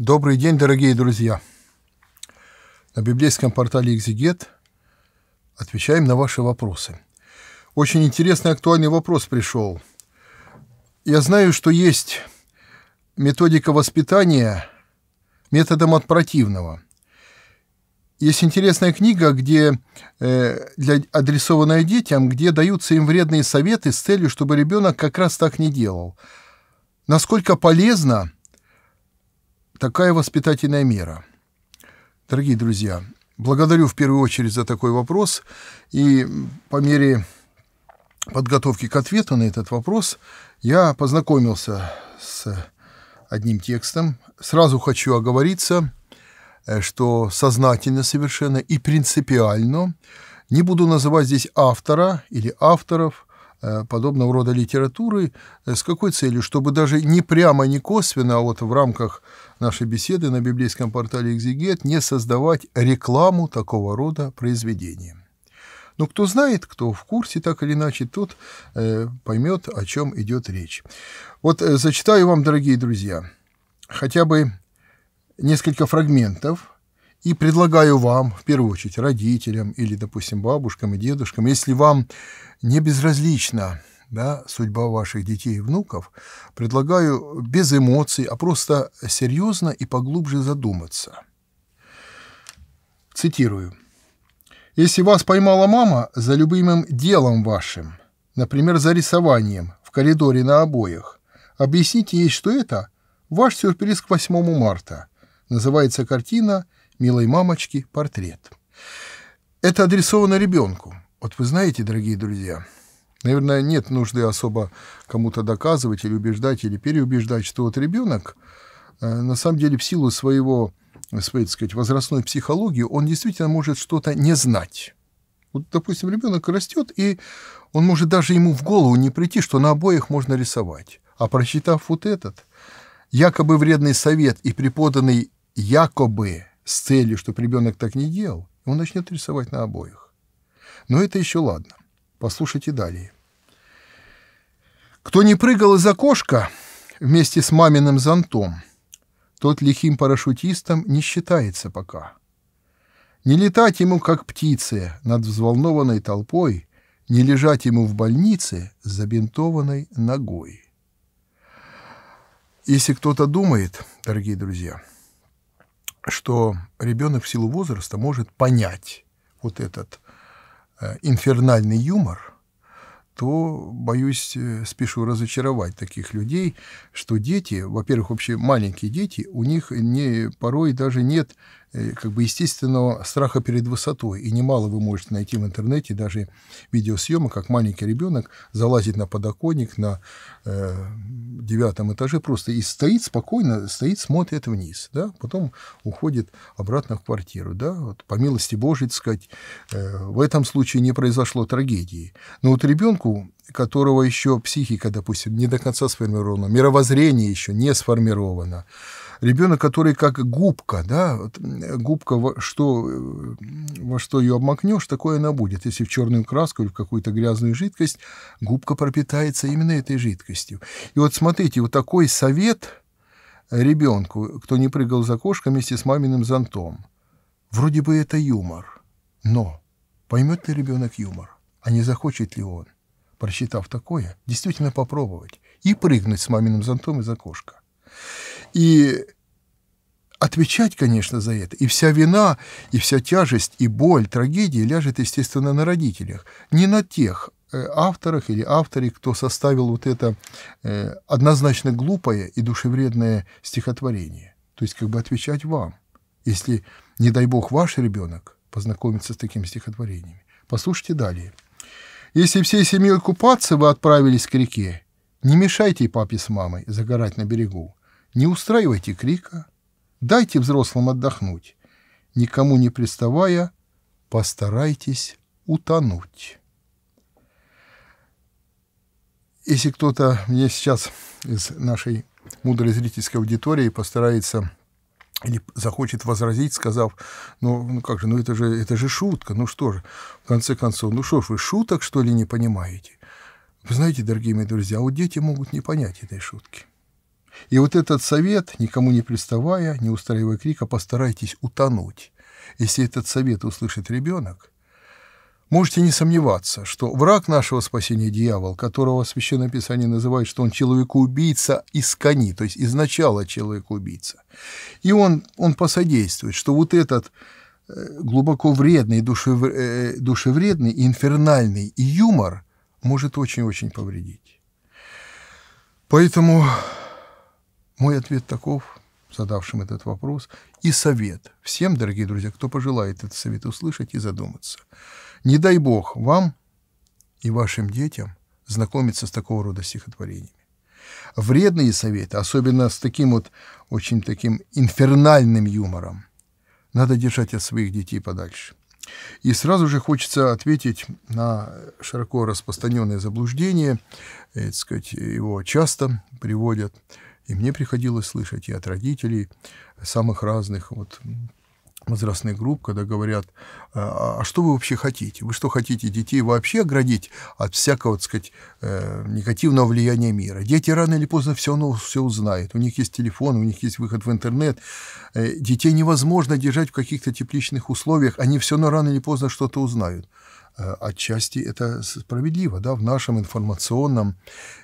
Добрый день, дорогие друзья! На библейском портале «Экзегет» отвечаем на ваши вопросы. Очень интересный актуальный вопрос пришел. Я знаю, что есть методика воспитания методом от противного. Есть интересная книга, где э, для, адресованная детям, где даются им вредные советы с целью, чтобы ребенок как раз так не делал. Насколько полезно – Такая воспитательная мера. Дорогие друзья, благодарю в первую очередь за такой вопрос. И по мере подготовки к ответу на этот вопрос я познакомился с одним текстом. Сразу хочу оговориться, э, что сознательно совершенно и принципиально не буду называть здесь автора или авторов – Э, подобного рода литературы э, С какой целью? Чтобы даже не прямо, не косвенно, а вот в рамках нашей беседы на библейском портале «Экзегет» не создавать рекламу такого рода произведения. Но ну, кто знает, кто в курсе, так или иначе, тот э, поймет, о чем идет речь. Вот э, зачитаю вам, дорогие друзья, хотя бы несколько фрагментов и предлагаю вам, в первую очередь, родителям или, допустим, бабушкам и дедушкам, если вам не безразлична да, судьба ваших детей и внуков, предлагаю без эмоций, а просто серьезно и поглубже задуматься. Цитирую. «Если вас поймала мама за любимым делом вашим, например, за рисованием в коридоре на обоях, объясните ей, что это ваш сюрприз к 8 марта. Называется картина – милой мамочки портрет. Это адресовано ребенку. Вот вы знаете, дорогие друзья, наверное, нет нужды особо кому-то доказывать или убеждать, или переубеждать, что вот ребенок, э, на самом деле, в силу своего, э, своей, так сказать, возрастной психологии, он действительно может что-то не знать. Вот, допустим, ребенок растет, и он может даже ему в голову не прийти, что на обоих можно рисовать. А прочитав вот этот, якобы вредный совет и преподанный якобы с целью, чтобы ребенок так не делал, он начнет рисовать на обоих. Но это еще ладно. Послушайте далее. Кто не прыгал из окошка вместе с маминым зонтом, тот лихим парашютистом не считается пока. Не летать ему, как птице, над взволнованной толпой, не лежать ему в больнице с забинтованной ногой. Если кто-то думает, дорогие друзья, что ребенок в силу возраста может понять вот этот э, инфернальный юмор, то, боюсь, э, спешу разочаровать таких людей, что дети, во-первых, вообще маленькие дети, у них не, порой даже нет Э, как бы естественного страха перед высотой. И немало вы можете найти в интернете даже видеосъемы, как маленький ребенок залазит на подоконник на э, девятом этаже просто и стоит спокойно, стоит, смотрит вниз, да, потом уходит обратно в квартиру, да, вот, по милости Божьей, так сказать, э, в этом случае не произошло трагедии. Но вот ребенку которого еще психика, допустим, не до конца сформирована, мировоззрение еще не сформировано, ребенок, который как губка, да, э, губка, во что, э, во что ее обмакнешь, такое она будет. Если в черную краску или в какую-то грязную жидкость, губка пропитается именно этой жидкостью. И вот смотрите, вот такой совет ребенку, кто не прыгал за кошкой вместе с маминым зонтом. Вроде бы это юмор, но поймет ли ребенок юмор, а не захочет ли он, прочитав такое, действительно попробовать и прыгнуть с маминым зонтом из окошка. И отвечать, конечно, за это. И вся вина, и вся тяжесть, и боль, трагедия ляжет, естественно, на родителях. Не на тех э, авторах или авторе, кто составил вот это э, однозначно глупое и душевредное стихотворение. То есть как бы отвечать вам, если, не дай бог, ваш ребенок познакомится с такими стихотворениями. Послушайте далее. «Если всей семьей купаться вы отправились к реке, не мешайте папе с мамой загорать на берегу. Не устраивайте крика, дайте взрослым отдохнуть. Никому не приставая, постарайтесь утонуть. Если кто-то мне сейчас из нашей мудрой зрительской аудитории постарается или захочет возразить, сказав, ну, ну как же, ну это же, это же шутка, ну что же, в конце концов, ну что ж, вы шуток, что ли, не понимаете? Вы знаете, дорогие мои друзья, а вот дети могут не понять этой шутки. И вот этот совет, никому не приставая, не устраивая крика, постарайтесь утонуть. Если этот совет услышит ребенок, можете не сомневаться, что враг нашего спасения – дьявол, которого Священное Писание называет, что он человекоубийца из кони, то есть изначала человекоубийца. И он, он посодействует, что вот этот э, глубоко вредный, душев... Э, душевредный, инфернальный юмор может очень-очень повредить. Поэтому мой ответ таков, задавшим этот вопрос, и совет всем, дорогие друзья, кто пожелает этот совет услышать и задуматься. Не дай Бог вам и вашим детям знакомиться с такого рода стихотворениями. Вредные советы, особенно с таким вот очень таким инфернальным юмором, надо держать от своих детей подальше. И сразу же хочется ответить на широко распространенное заблуждение, э, так сказать, его часто приводят – и мне приходилось слышать и от родителей самых разных вот возрастных групп, когда говорят, а, а что вы вообще хотите? Вы что хотите детей вообще оградить от всякого, так сказать, э, негативного влияния мира? Дети рано или поздно все, равно все узнают. У них есть телефон, у них есть выход в интернет. Э, детей невозможно держать в каких-то тепличных условиях. Они все равно рано или поздно что-то узнают. Э, отчасти это справедливо. Да? В нашем информационном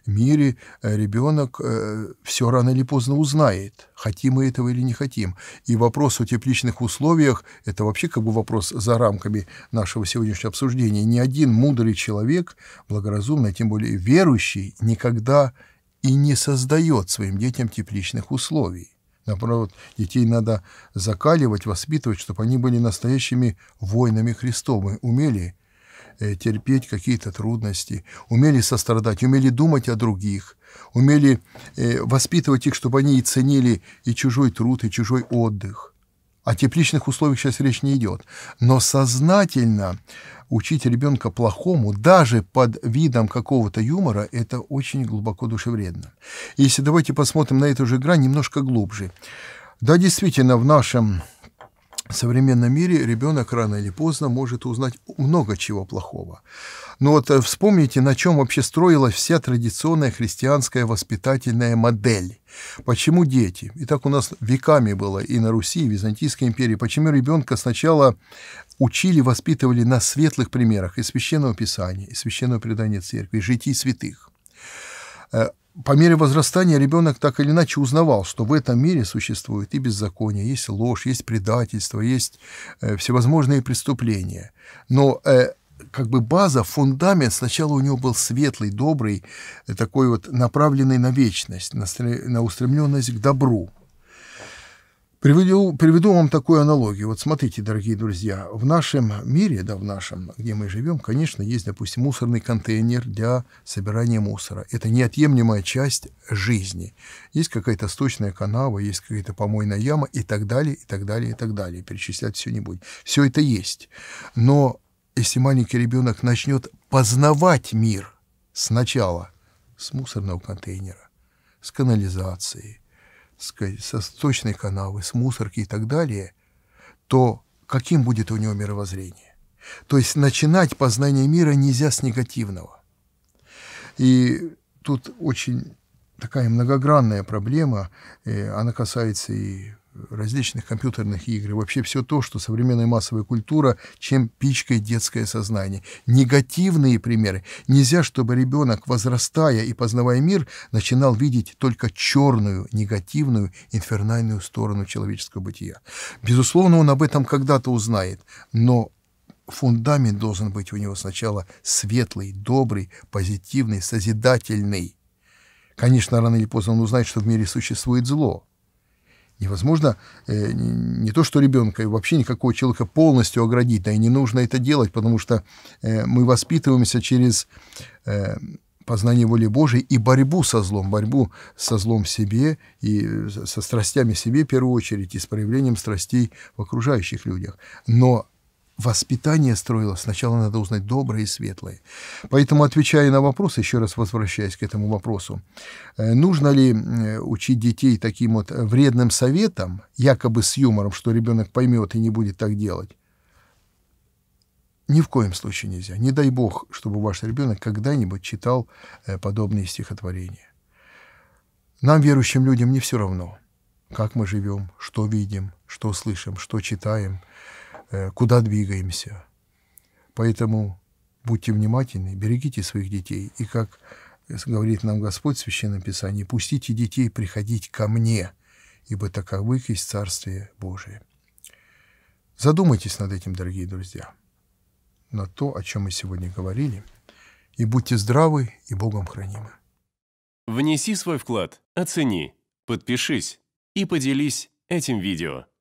мире э, ребенок э, все рано или поздно узнает, хотим мы этого или не хотим. И вопрос о тепличных условиях – это вообще как бы вопрос за рамками нашего сегодняшнего обсуждения. Ни один мудрый человек, благоразумный, а тем более верующий, никогда и не создает своим детям тепличных условий. Наоборот, детей надо закаливать, воспитывать, чтобы они были настоящими воинами Христовыми, умели Э, терпеть какие-то трудности, умели сострадать, умели думать о других, умели э, воспитывать их, чтобы они и ценили и чужой труд, и чужой отдых. О тепличных условиях сейчас речь не идет. Но сознательно учить ребенка плохому, даже под видом какого-то юмора, это очень глубоко душевредно. Если давайте посмотрим на эту же грань немножко глубже. Да, действительно, в нашем в современном мире ребенок рано или поздно может узнать много чего плохого. Но ну вот э, вспомните, на чем вообще строилась вся традиционная христианская воспитательная модель. Почему дети? И так у нас веками было и на Руси, и в Византийской империи. Почему ребенка сначала учили, воспитывали на светлых примерах из Священного Писания, из Священного предания Церкви, житий святых? Э, по мере возрастания ребенок так или иначе узнавал, что в этом мире существует и беззаконие, есть ложь, есть предательство, есть э, всевозможные преступления. Но э, как бы база, фундамент сначала у него был светлый, добрый, э, такой вот направленный на вечность, на, на устремленность к добру. Приведу, приведу вам такую аналогию. Вот смотрите, дорогие друзья, в нашем мире, да, в нашем, где мы живем, конечно, есть, допустим, мусорный контейнер для собирания мусора. Это неотъемлемая часть жизни. Есть какая-то сточная канава, есть какая-то помойная яма и так далее, и так далее, и так далее. Перечислять все не будем. Все это есть. Но если маленький ребенок начнет познавать мир сначала с мусорного контейнера, с канализации – сказать, со сточной канавы, с мусорки и так далее, то каким будет у него мировоззрение? То есть начинать познание мира нельзя с негативного. И тут очень такая многогранная проблема, э, она касается и различных компьютерных игр, вообще все то, что современная массовая культура, чем пичкает детское сознание. Негативные примеры. Нельзя, чтобы ребенок, возрастая и познавая мир, начинал видеть только черную, негативную, инфернальную сторону человеческого бытия. Безусловно, он об этом когда-то узнает, но фундамент должен быть у него сначала светлый, добрый, позитивный, созидательный. Конечно, рано или поздно он узнает, что в мире существует зло – Невозможно э, не то что ребенка, и вообще никакого человека полностью оградить, да и не нужно это делать, потому что э, мы воспитываемся через э, познание воли Божией и борьбу со злом, борьбу со злом себе и э, со страстями себе в первую очередь, и с проявлением страстей в окружающих людях. Но воспитание строилось, сначала надо узнать добрые и светлые. Поэтому, отвечая на вопрос, еще раз возвращаясь к этому вопросу, э, нужно ли э, учить детей таким вот вредным советом, якобы с юмором, что ребенок поймет и не будет так делать? Ни в коем случае нельзя. Не дай бог, чтобы ваш ребенок когда-нибудь читал э, подобные стихотворения. Нам, верующим людям, не все равно, как мы живем, что видим, что слышим, что читаем – Э, куда двигаемся. Поэтому будьте внимательны, берегите своих детей. И как говорит нам Господь в Священном Писании, пустите детей приходить ко мне, ибо таковых есть Царствие Божие. Задумайтесь над этим, дорогие друзья, на то, о чем мы сегодня говорили, и будьте здравы и Богом хранимы. Внеси свой вклад, оцени, подпишись и поделись этим видео.